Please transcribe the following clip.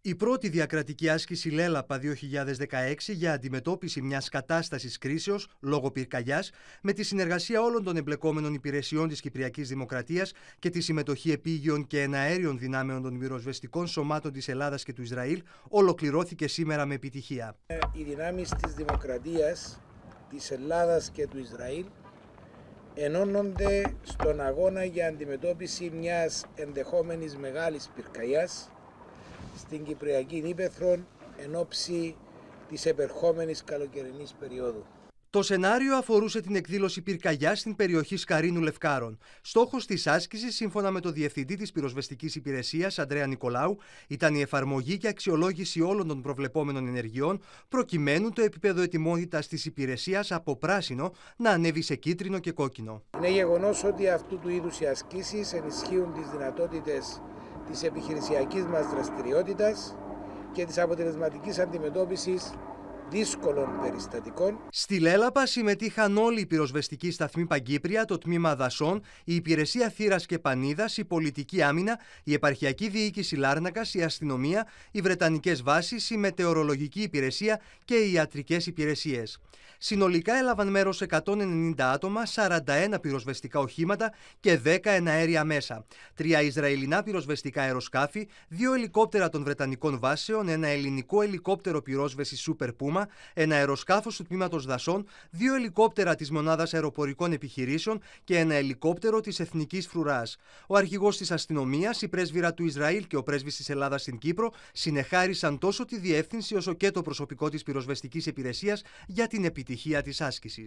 Η πρώτη διακρατική άσκηση Λέλαπα 2016 για αντιμετώπιση μιας κατάστασης κρίσεως λόγω πυρκαγιάς με τη συνεργασία όλων των εμπλεκόμενων υπηρεσιών της Κυπριακής Δημοκρατίας και τη συμμετοχή επίγειων και εναέριων δυνάμεων των μυροσβεστικών σωμάτων της Ελλάδας και του Ισραήλ ολοκληρώθηκε σήμερα με επιτυχία. Οι δυνάμεις της Δημοκρατίας της Ελλάδας και του Ισραήλ ενώνονται στον αγώνα για αντιμετώπιση μιας ενδεχόμενης μεγάλης πυρκαγιάς στην Κυπριακή Ήπεθρο εν ώψη της επερχόμενης καλοκαιρινής περίοδου. Το σενάριο αφορούσε την εκδήλωση πυρκαγιά στην περιοχή Σκαρίνου Λευκάρων. Στόχος της άσκησης, σύμφωνα με το διευθυντή της πυροσβεστικής υπηρεσίας, Αντρέα Νικολάου, ήταν η εφαρμογή και αξιολόγηση όλων των προβλεπόμενων ενεργειών, προκειμένου το επίπεδο ετοιμότητας της υπηρεσίας από πράσινο να ανέβει σε κίτρινο και κόκκινο. Είναι γεγονός ότι αυτού του είδους οι ασκήσεις ενισχύουν τις δυνατότητες της επιχειρησιακής μας δραστηριότητας και της αποτελεσματικής αντιμετώπισης δύσκολων περιστατικών. Στη Λέλαπα συμμετείχαν όλοι οι πυροσβεστικοί σταθμοί Παγκύπρια, το τμήμα Δασών, η Υπηρεσία Θύρας και Πανίδας, η Πολιτική Άμυνα, η Επαρχιακή Διοίκηση Λάρνακας, η Αστυνομία, οι Βρετανικές Βάσεις, η Μετεωρολογική Υπηρεσία και οι Ιατρικές Υπηρεσίες. Συνολικά έλαβαν μέρος 190 άτομα, 41 πυροσβεστικά οχήματα και 10 εναέρια μέσα. Τρία Ισραηλινά πυροσβεστικά αεροσκάφη, δύο ελικόπτερα των Βρετανικών βάσεων, ένα ελληνικό ελικόπτερο πυρόσβεση Super Puma ένα αεροσκάφος του τμήματος Δασών, δύο ελικόπτερα της Μονάδας Αεροπορικών Επιχειρήσεων και ένα ελικόπτερο της Εθνικής Φρουράς. Ο αρχηγός της αστυνομίας, η πρέσβυρα του Ισραήλ και ο πρέσβης της Ελλάδας στην Κύπρο συνεχάρισαν τόσο τη διεύθυνση όσο και το προσωπικό της πυροσβεστικής υπηρεσίας για την επιτυχία της άσκησης.